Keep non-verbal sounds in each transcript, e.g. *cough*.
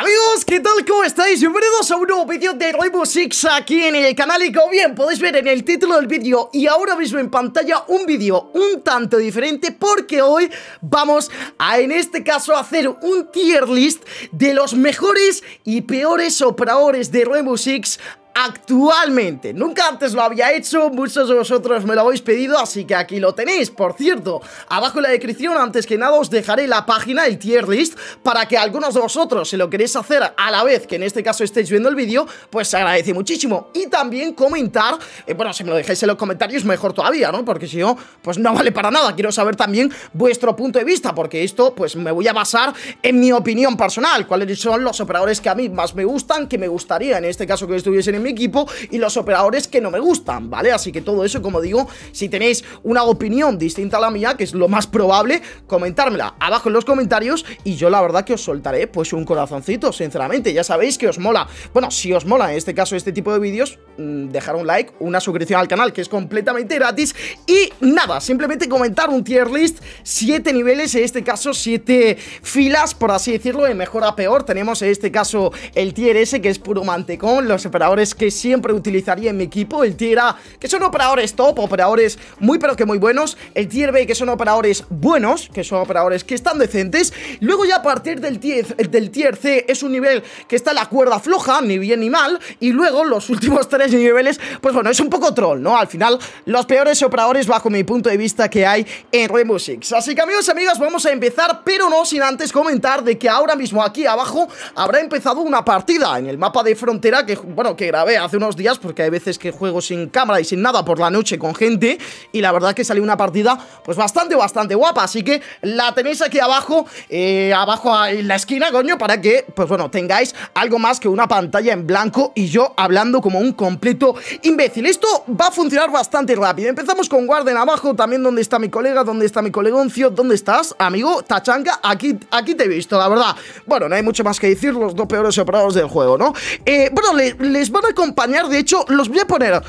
Amigos, ¿qué tal? ¿Cómo estáis? Bienvenidos a un nuevo vídeo de Rainbow Six aquí en el canal y como bien podéis ver en el título del vídeo y ahora mismo en pantalla un vídeo un tanto diferente porque hoy vamos a en este caso hacer un tier list de los mejores y peores operadores de Rainbow Six actualmente. Nunca antes lo había hecho, muchos de vosotros me lo habéis pedido, así que aquí lo tenéis. Por cierto, abajo en la descripción, antes que nada, os dejaré la página, el tier list, para que algunos de vosotros, si lo queréis hacer a la vez que en este caso estéis viendo el vídeo, pues se agradece muchísimo. Y también comentar, eh, bueno, si me lo dejáis en los comentarios, mejor todavía, ¿no? Porque si no, pues no vale para nada. Quiero saber también vuestro punto de vista, porque esto, pues me voy a basar en mi opinión personal, cuáles son los operadores que a mí más me gustan, que me gustaría en este caso que estuviesen en mi equipo y los operadores que no me gustan, ¿vale? Así que todo eso, como digo, si tenéis una opinión distinta a la mía, que es lo más probable, comentármela abajo en los comentarios y yo la verdad que os soltaré pues un corazoncito, sinceramente, ya sabéis que os mola. Bueno, si os mola en este caso este tipo de vídeos, mm, dejar un like, una suscripción al canal que es completamente gratis y nada, simplemente comentar un tier list, siete niveles, en este caso siete filas, por así decirlo, de mejor a peor. Tenemos en este caso el tier S que es puro mantecón, los operadores que siempre utilizaría en mi equipo El tier A, que son operadores top, operadores muy pero que muy buenos El tier B, que son operadores buenos, que son operadores que están decentes Luego ya a partir del tier, C es un nivel que está la cuerda floja, ni bien ni mal Y luego los últimos *laughs* tres niveles, pues bueno, es un poco troll, ¿no? Al final, los peores operadores bajo mi punto de vista que hay en Rainbow Six Así que amigos y amigas, vamos a empezar, pero no sin antes comentar de que ahora mismo aquí abajo habrá empezado una partida en el mapa de frontera que, bueno, que hace unos días porque hay veces que juego sin cámara y sin nada por la noche con gente y la verdad que salió una partida pues bastante, bastante guapa, así que la tenéis aquí abajo, eh, abajo en la esquina, coño, para que, pues bueno, tengáis algo más que una pantalla en blanco y yo hablando como un completo imbécil. Esto va a funcionar bastante rápido. Empezamos con Guarden abajo, también donde está mi colega, donde está mi colegoncio, ¿dónde estás, amigo? tachanga aquí, aquí te he visto, la verdad. Bueno, no hay mucho más que decir, los dos peores operadores del juego, ¿no? Eh, bueno, les van a acompañar, de hecho, los voy a poner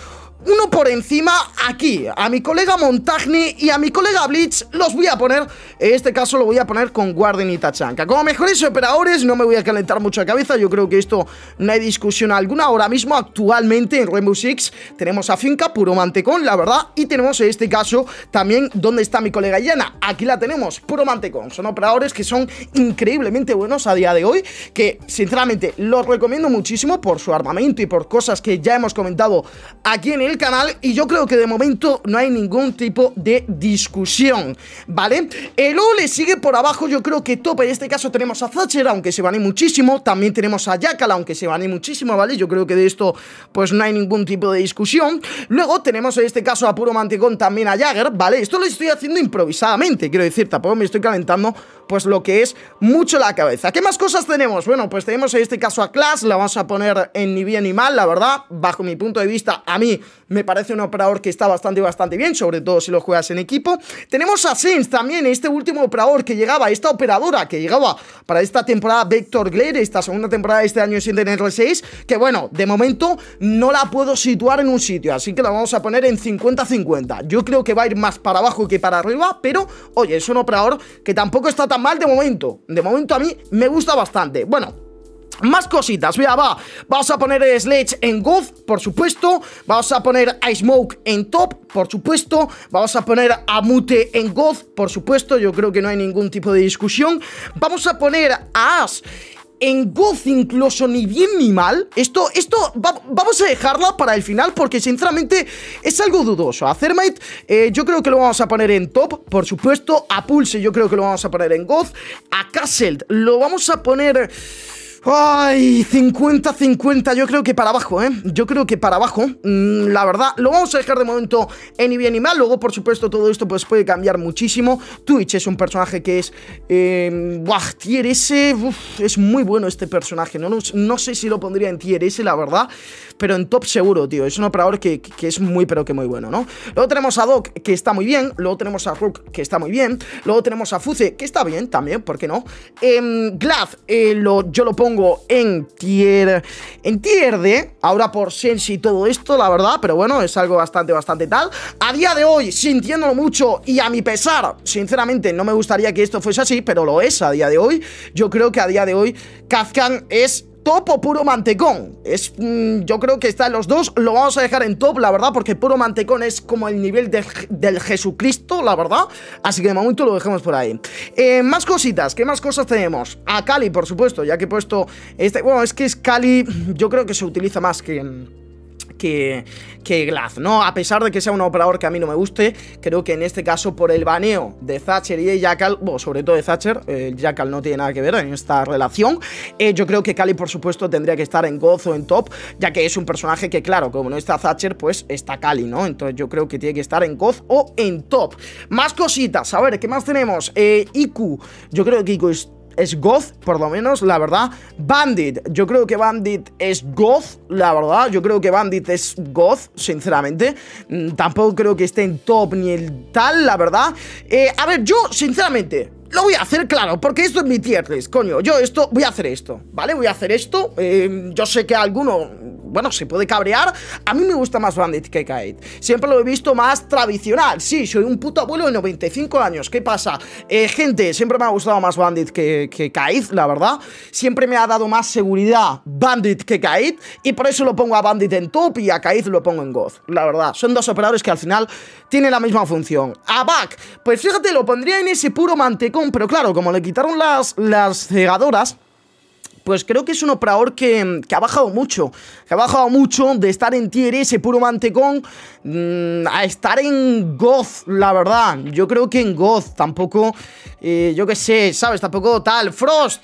uno por encima aquí. A mi colega Montagni y a mi colega Blitz los voy a poner, en este caso lo voy a poner con Guardian y Tachanka. Como mejores operadores no me voy a calentar mucho la cabeza, yo creo que esto no hay discusión alguna. Ahora mismo actualmente en Rainbow Six tenemos a Finca, Puro Mantecón, la verdad, y tenemos en este caso también donde está mi colega Yana. Aquí la tenemos, Puro Mantecón. Son operadores que son increíblemente buenos a día de hoy, que sinceramente los recomiendo muchísimo por su armamento y por cosas que ya hemos comentado aquí en el el canal y yo creo que de momento no hay ningún tipo de discusión, ¿vale? El O le sigue por abajo, yo creo que topa, en este caso tenemos a Thatcher, aunque se vane muchísimo, también tenemos a Jackal, aunque se vane muchísimo, ¿vale? Yo creo que de esto pues no hay ningún tipo de discusión. Luego tenemos en este caso a Puro Mantecón, también a Jagger, ¿vale? Esto lo estoy haciendo improvisadamente, quiero decir, tampoco me estoy calentando pues lo que es mucho la cabeza. ¿Qué más cosas tenemos? Bueno, pues tenemos en este caso a Clash, la vamos a poner en ni bien ni mal, la verdad, bajo mi punto de vista, a mí me parece un operador que está bastante, bastante bien, sobre todo si lo juegas en equipo. Tenemos a sins también, este último operador que llegaba, esta operadora que llegaba para esta temporada Vector Glare, esta segunda temporada de este año sin tener 6 que bueno, de momento no la puedo situar en un sitio, así que la vamos a poner en 50-50. Yo creo que va a ir más para abajo que para arriba, pero oye, es un operador que tampoco está tan mal de momento. De momento a mí me gusta bastante. Bueno, más cositas, mira, va. Vamos a poner Sledge en Goth, por supuesto. Vamos a poner a Smoke en Top, por supuesto. Vamos a poner a Mute en Goth, por supuesto. Yo creo que no hay ningún tipo de discusión. Vamos a poner a Ash en Goz incluso ni bien ni mal. Esto, esto vamos a dejarla para el final porque sinceramente es algo dudoso. A Thermite eh, yo creo que lo vamos a poner en top, por supuesto. A Pulse yo creo que lo vamos a poner en Goz. A Castle lo vamos a poner... Ay, 50-50, yo creo que para abajo, ¿eh? Yo creo que para abajo, mm, la verdad, lo vamos a dejar de momento en ni bien ni mal. Luego, por supuesto, todo esto pues puede cambiar muchísimo. Twitch es un personaje que es... Eh, buah, tier S, es muy bueno este personaje. No, no, sé si lo pondría en tier S, la verdad, pero en top seguro, tío. Es un operador que, es muy, pero que muy bueno, ¿no? Luego tenemos a Doc, que está muy bien. Luego tenemos a Rook, que está muy bien. Luego tenemos a Fuze, que está bien también, ¿por qué no? Em, Glad, eh, yo lo pongo en tier, ahora por Sensi y todo esto, la verdad, pero bueno, es algo bastante, bastante tal. A día de hoy, sintiéndolo mucho y a mi pesar, sinceramente no me gustaría que esto fuese así, pero lo es a día de hoy. Yo creo que a día de hoy Kazkan es top o puro mantecón. Es, mm, yo creo que está en los dos. Lo vamos a dejar en top, la verdad, porque puro mantecón es como el nivel del Jesucristo, la verdad. Así que de momento lo dejemos por ahí. Eh, más cositas, ¿qué más cosas tenemos? A ah, Cali, por supuesto, ya que he puesto este... Bueno, es que es Cali, yo creo que se utiliza más que en que, que ¿no? A pesar de que sea un operador que a mí no me guste, creo que en este caso por el baneo de Thatcher y de Jackal, sobre todo de Thatcher, eh, Jackal no tiene nada que ver en esta relación, eh, yo creo que Cali por supuesto tendría que estar en o en top, ya que es un personaje que claro, como no está Thatcher, pues está Cali, ¿no? Entonces yo creo que tiene que estar en Goz o en top. Más cositas, a ver, ¿qué más tenemos? Eh, Iku, yo creo que Iku es es goth, por lo menos, la verdad. Bandit, yo creo que Bandit es goth, la verdad. Yo creo que Bandit es goth, sinceramente. Mm, tampoco creo que esté en top ni el tal, la verdad. Eh, a ver, yo, sinceramente, lo voy a hacer, claro, porque esto es mi tierra. coño. Yo esto, voy a hacer esto, ¿vale? Voy a hacer esto. Em, yo sé que alguno, bueno, se puede cabrear. A mí me gusta más Bandit que Kaid Siempre lo he visto más tradicional. Sí, soy un puto abuelo de 95 años. ¿Qué pasa? Eh, gente, siempre me ha gustado más Bandit que, que la verdad. Siempre me ha dado más seguridad Bandit que Kaid, Y por eso lo pongo a Bandit en top y a Kaid lo pongo en goz La verdad, son dos operadores que al final tienen la misma función. A Back, pues fíjate, lo pondría en ese puro manteco pero claro, como le quitaron las, las cegadoras, pues creo que es un operador que, ha bajado mucho. Que ha bajado mucho de estar en tier S puro mantecón mm, a estar en Goth, la verdad. Yo creo que en Goth tampoco, eh, yo qué sé, ¿sabes? Tampoco tal. Frost.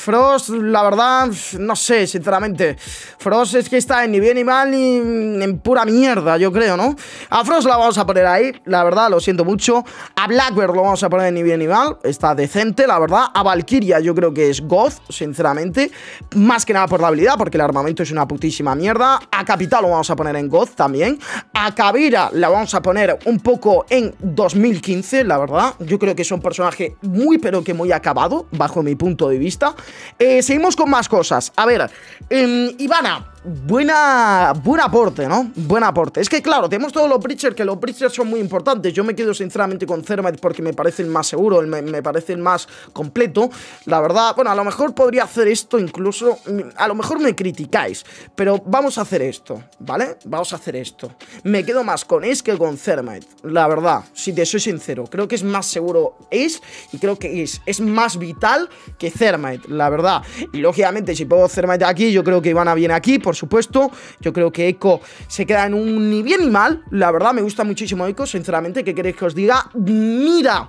Frost, la verdad, no sé, sinceramente. Frost es que está en ni bien ni mal en pura mierda, yo creo, ¿no? A Frost la vamos a poner ahí, la verdad, lo siento mucho. A Blackbird lo vamos a poner ni bien ni mal, está decente, la verdad. A Valkyria yo creo que es Goth, sinceramente. Más que nada por la habilidad, porque el armamento es una putísima mierda. A Capital lo vamos a poner en Goth también. A Kavira la vamos a poner un poco en 2015, la verdad. Yo creo que es un personaje muy, pero que muy acabado, bajo mi punto de vista. Eh, seguimos con más cosas. A ver, em, Ivana, Buena, buen aporte, ¿no? Buen aporte. Es que, claro, tenemos todos los Breachers, que los Breachers son muy importantes. Yo me quedo sinceramente con Thermite porque me parece el más seguro, me, parece el más completo. La verdad, bueno, a lo mejor podría hacer esto incluso. A lo mejor me criticáis, pero vamos a hacer esto, ¿vale? Vamos a hacer esto. Me quedo más con Es que con Thermite, la verdad, si te soy sincero. Creo que es más seguro Es y creo que Es es más vital que Thermite, la verdad. Y lógicamente, si puedo Thermite aquí, yo creo que a bien aquí, pues por supuesto. Yo creo que eco se queda en un ni bien ni mal. La verdad, me gusta muchísimo eco sinceramente. ¿Qué queréis que os diga? Mira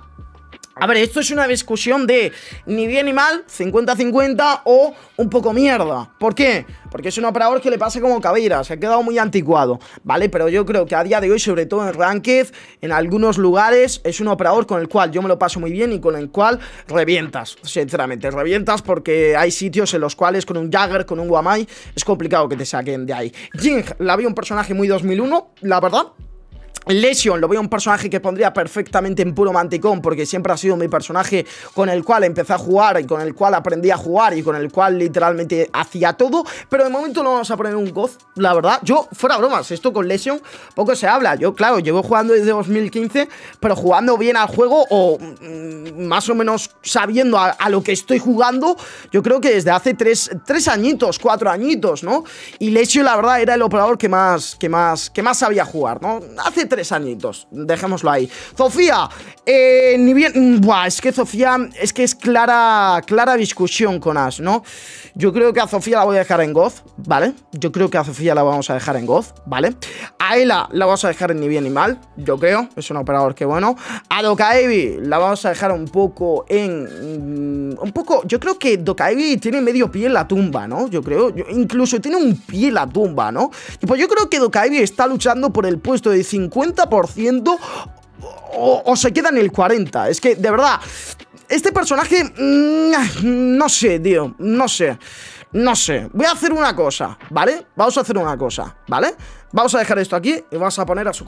a ver, esto es una discusión de ni bien ni mal, 50-50 o un poco mierda. ¿Por qué? Porque es un operador que le pasa como Cabeira, se ha quedado muy anticuado, ¿vale? Pero yo creo que a día de hoy, sobre todo en Ranked, en algunos lugares, es un operador con el cual yo me lo paso muy bien y con el cual revientas, sinceramente. Revientas porque hay sitios en los cuales con un Jagger, con un Guamai, es complicado que te saquen de ahí. Jing, la vi un personaje muy 2001, la verdad Lesion, lo veo un personaje que pondría perfectamente en puro manticón porque siempre ha sido mi personaje con el cual empecé a jugar y con el cual aprendí a jugar y con el cual literalmente hacía todo, pero de momento no vamos a poner un goz, la verdad, yo, fuera bromas, esto con Lesion poco se habla, yo claro, llevo jugando desde 2015, pero jugando bien al juego o mm, más o menos sabiendo a, lo que estoy jugando, yo creo que desde hace tres, tres añitos, cuatro añitos, ¿no? Y Lesion la verdad era el operador que más, que más, que más sabía jugar, ¿no? Hace tres añitos. Dejémoslo ahí. Sofía, eh, ni bien. Mm, buah, es que Sofía, es que es clara, clara discusión con Ash, ¿no? Yo creo que a Sofía la voy a dejar en Goz, ¿vale? Yo creo que a Sofía la vamos a dejar en Goz, ¿vale? A Ela la vamos a dejar en ni bien ni mal, yo creo. Es un operador que bueno. A Dokaevi la vamos a dejar un poco en. Mm, un poco. Yo creo que Dokaevi tiene medio pie en la tumba, ¿no? Yo creo. incluso tiene un pie en la tumba, ¿no? Y pues yo creo que Dokaevi está luchando por el puesto de 50 por o, o se queda en el 40%. Es que, de verdad, este personaje... Mm, no sé, tío, no sé. No sé. Voy a hacer una cosa, ¿vale? Vamos a hacer una cosa, ¿vale? vale Vamos a dejar esto aquí y vamos a poner a su,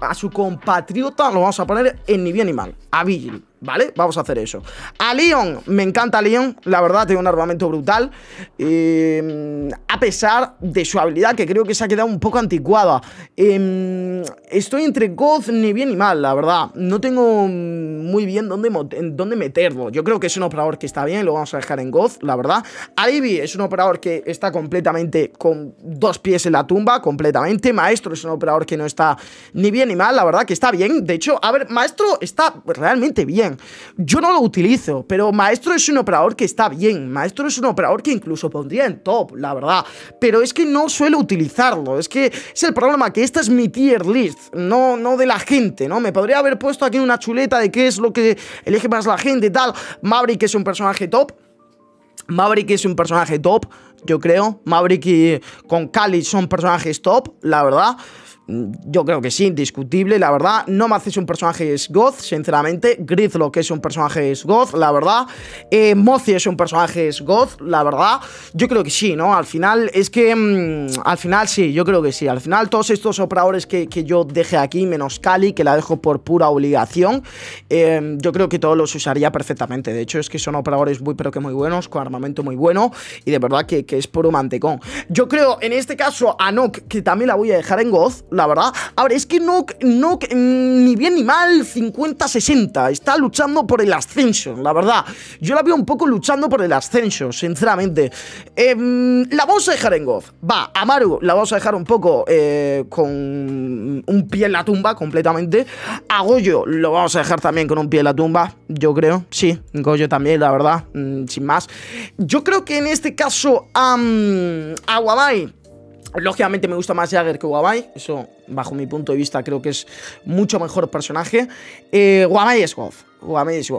a su compatriota, lo vamos a poner en ni bien ni mal, a Vigil, ¿vale? Vamos a hacer eso. A Leon, me encanta Leon, la verdad tiene un armamento brutal, em, a pesar de su habilidad que creo que se ha quedado un poco anticuada. Em, estoy entre goth ni bien ni mal, la verdad, no tengo muy bien dónde, dónde meterlo. Yo creo que es un operador que está bien, lo vamos a dejar en goth la verdad. A Ivy es un operador que está completamente con dos pies en la tumba, completamente. Maestro es un operador que no está ni bien ni mal, la verdad que está bien. De hecho, a ver, Maestro está realmente bien. Yo no lo utilizo, pero Maestro es un operador que está bien. Maestro es un operador que incluso pondría en top, la verdad. Pero es que no suelo utilizarlo. Es que es el problema que esta es mi tier list, no, no de la gente, ¿no? Me podría haber puesto aquí una chuleta de qué es lo que elige más la gente y tal. Maverick es un personaje top. Maverick es un personaje top, yo creo. Maverick y con Cali son personajes top, la verdad. Mm, yo creo que sí, indiscutible, la verdad. No es un personaje es goth, sinceramente. que es un personaje es goth la verdad. Eh, Mozi es un personaje es goth la verdad. Yo creo que sí, ¿no? Al final, es que. Mm, al final sí, yo creo que sí. Al final, todos estos operadores que, yo dejé aquí, menos Kali, que la dejo por pura obligación, em, yo creo que todos los usaría perfectamente. De hecho, es que son operadores muy, pero que muy buenos, con armamento muy bueno y de verdad que, que es puro mantecón. Yo creo, en este caso, a que también la voy a dejar en goth la verdad. A ver, es que no, no mm, ni bien ni mal, 50-60. Está luchando por el ascenso, la verdad. Yo la veo un poco luchando por el ascenso, sinceramente. Eh, mm, la vamos a dejar en Goz. Va, Amaru, la vamos a dejar un poco eh, con un pie en la tumba completamente. A Goyo lo vamos a dejar también con un pie en la tumba, yo creo. Sí, Goyo también, la verdad, mm, sin más. Yo creo que en este caso a Wabai Lógicamente me gusta más Jagger que Guavai, eso bajo mi punto de vista creo que es mucho mejor personaje. Eh, Guavai es Wolf. Guavai es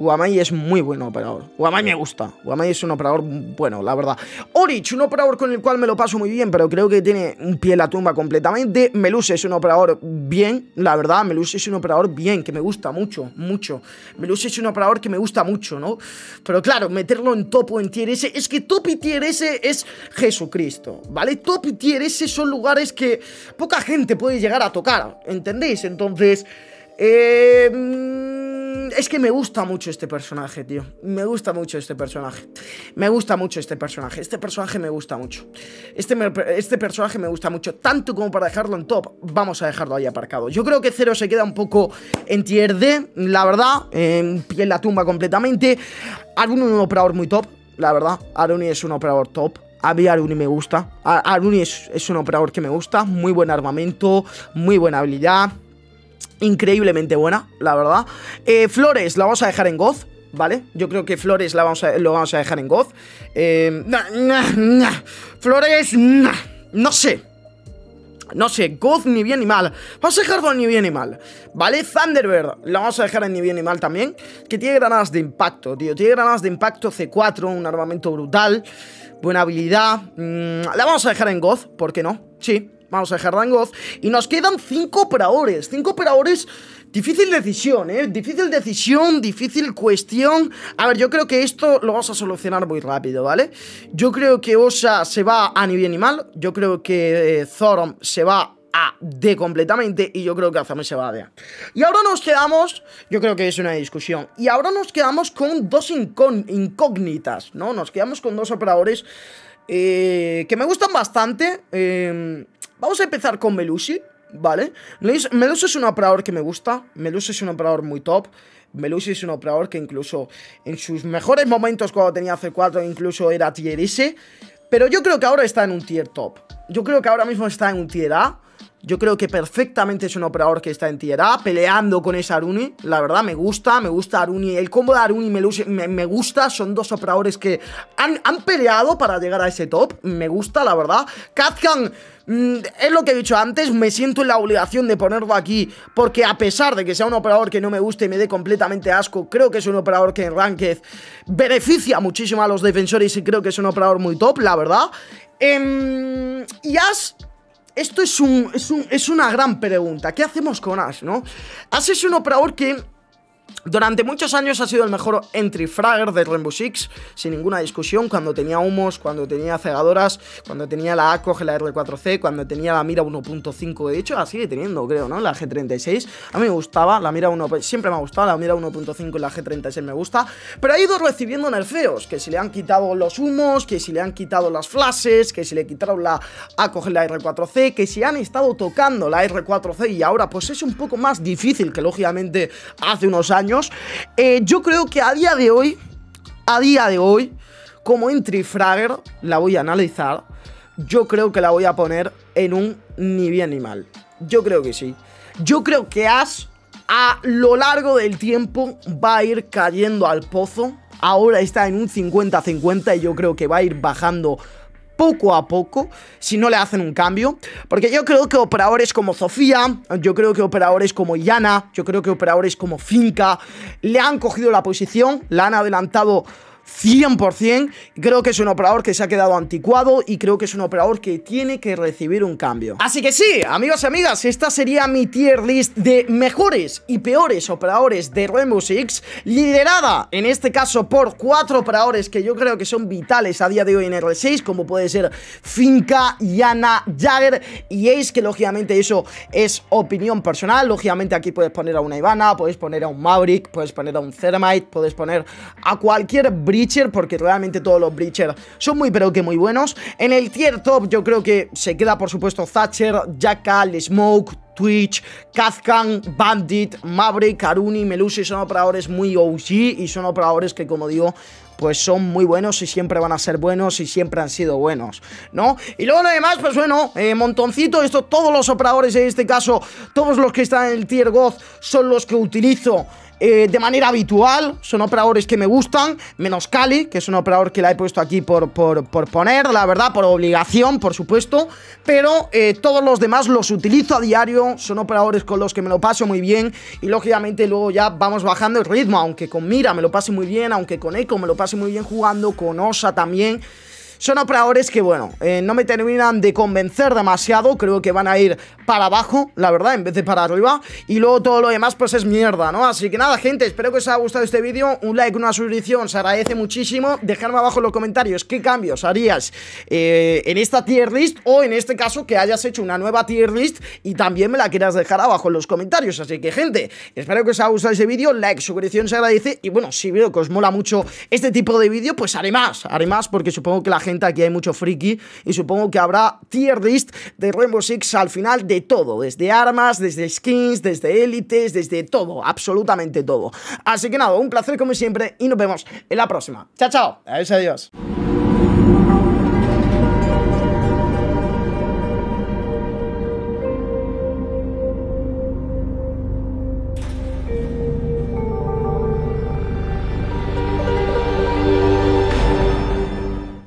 Guamay es muy buen operador. Guamay me gusta. Guamay es un operador bueno, la verdad. Orich, un operador con el cual me lo paso muy bien, pero creo que tiene un pie en la tumba completamente. Melus es un operador bien, la verdad. Melus es un operador bien, que me gusta mucho, mucho. Melus es un operador que me gusta mucho, ¿no? Pero claro, meterlo en topo o en tier S, es que top y tier S es Jesucristo, ¿vale? Top y tier S son lugares que poca gente puede llegar a tocar, ¿entendéis? Entonces, eh... Mm, es que me gusta mucho este personaje, tío. Me gusta mucho este personaje. Me gusta mucho este personaje. Este personaje me gusta mucho. Este, este personaje me gusta mucho. Tanto como para dejarlo en top, vamos a dejarlo ahí aparcado. Yo creo que cero se queda un poco en tier D, la verdad. En pie la tumba completamente. Aruni es un operador muy top, la verdad. Aruni es un operador top. A mí Aruni me gusta. Aruni es, es un operador que me gusta. Muy buen armamento, muy buena habilidad increíblemente buena, la verdad. Eh, Flores la vamos a dejar en Goth ¿Vale? Yo creo que Flores la vamos a, lo vamos a dejar en Goth eh, Flores, no sé. No sé, Goth ni bien ni mal. Vamos a dejarlo ni bien ni mal. ¿Vale? Thunderbird, la vamos a dejar en ni bien ni mal también. Que tiene granadas de impacto, tío. Tiene granadas de impacto C4, un armamento brutal. Buena habilidad. Mm, la vamos a dejar en Goth, ¿por qué no? Sí, Vamos a dejar Y nos quedan cinco operadores. Cinco operadores. Difícil decisión, ¿eh? Difícil decisión, difícil cuestión. A ver, yo creo que esto lo vamos a solucionar muy rápido, ¿vale? Yo creo que Osa se va a ni bien ni mal. Yo creo que eh, se va a D completamente y yo creo que Azame se va a D. Y ahora nos quedamos, yo creo que es una discusión, y ahora nos quedamos con dos incógnitas, ¿no? Nos quedamos con dos operadores eh, que me gustan bastante. Eh, Vamos a empezar con Melusi, ¿vale? Melusi es un operador que me gusta. Melusi es un operador muy top. Melusi es un operador que incluso en sus mejores momentos cuando tenía C4 incluso era tier S. Pero yo creo que ahora está en un tier top. Yo creo que ahora mismo está en un tier A. Yo creo que perfectamente es un operador que está en tierra peleando con esa Aruni. La verdad, me gusta, me gusta Aruni. El combo de Aruni me, gusta. Son dos operadores que han, peleado para llegar a ese top. Me gusta, la verdad. Kazkan, mm, es lo que he dicho antes. Me siento en la obligación de ponerlo aquí. Porque a pesar de que sea un operador que no me guste y me dé completamente asco, creo que es un operador que en Ranked beneficia muchísimo a los defensores y creo que es un operador muy top, la verdad. Em, y As esto es, es, una gran pregunta. ¿Qué hacemos con Ash, no? Ash es un operador que durante muchos años ha sido el mejor entry fragger de Rainbow Six, sin ninguna discusión, cuando tenía humos, cuando tenía cegadoras, cuando tenía la ACOG, la R4C, cuando tenía la mira 1.5, de hecho la sigue teniendo, creo, ¿no? La G36, a mí me gustaba, la mira 1, pues, siempre me ha gustado, la mira 1.5 y la G36 me gusta, pero ha ido recibiendo nerfeos, que se le han quitado los humos, que si le han quitado las flashes, que si le quitaron la ACOG, la R4C, que si han estado tocando la R4C y ahora pues es un poco más difícil que lógicamente hace unos años eh, yo creo que a día de hoy, a día de hoy, como entry fragger, la voy a analizar. Yo creo que la voy a poner en un ni bien ni mal. Yo creo que sí. Yo creo que Ash a lo largo del tiempo va a ir cayendo al pozo. Ahora está en un 50-50 y yo creo que va a ir bajando poco a poco si no le hacen un cambio. Porque yo creo que operadores como Sofía, yo creo que operadores como Yana, yo creo que operadores como Finca le han cogido la posición, la han adelantado 100%. Creo que es un operador que se ha quedado anticuado y creo que es un operador que tiene que recibir un cambio. Así que sí, amigos y amigas, esta sería mi tier list de mejores y peores operadores de Rainbow Six, liderada en este caso por cuatro operadores que yo creo que son vitales a día de hoy en R6, como puede ser Finca, Yana, Jagger y Ace, que lógicamente eso es opinión personal. Lógicamente aquí puedes poner a una Ivana, puedes poner a un Maverick, puedes poner a un Thermite, puedes poner a cualquier brillo porque realmente todos los Breacher son muy pero que muy buenos. En el tier top yo creo que se queda por supuesto Thatcher, Jackal, Smoke, Twitch, Kazkan, Bandit, Maverick, Karuni, Melusi son operadores muy OG y son operadores que como digo pues son muy buenos y siempre van a ser buenos y siempre han sido buenos, ¿no? Y luego además, pues bueno, eh, montoncito, esto, todos los operadores en este caso, todos los que están en el tier god son los que utilizo eh, de manera habitual. Son operadores que me gustan, menos Cali, que es un operador que la he puesto aquí por, por, por poner, la verdad, por obligación, por supuesto. Pero eh, todos los demás los utilizo a diario, son operadores con los que me lo paso muy bien y lógicamente luego ya vamos bajando el ritmo, aunque con Mira me lo pase muy bien, aunque con Echo me lo pase muy bien jugando, con Osa también. Son operadores que, bueno, eh, no me terminan de convencer demasiado. Creo que van a ir para abajo, la verdad, en vez de para arriba. Y luego todo lo demás, pues es mierda, ¿no? Así que nada, gente, espero que os haya gustado este vídeo. Un like, una suscripción, se agradece muchísimo. dejarme abajo en los comentarios qué cambios harías eh, en esta tier list o en este caso que hayas hecho una nueva tier list y también me la quieras dejar abajo en los comentarios. Así que, gente, espero que os haya gustado este vídeo. Like, suscripción, se agradece. Y bueno, si veo que os mola mucho este tipo de vídeo, pues haré más, haré más porque supongo que la gente aquí hay mucho friki y supongo que habrá tier list de Rainbow Six al final de todo, desde armas, desde skins, desde élites, desde todo, absolutamente todo. Así que nada, un placer como siempre y nos vemos en la próxima. Chao, chao. Adiós, adiós.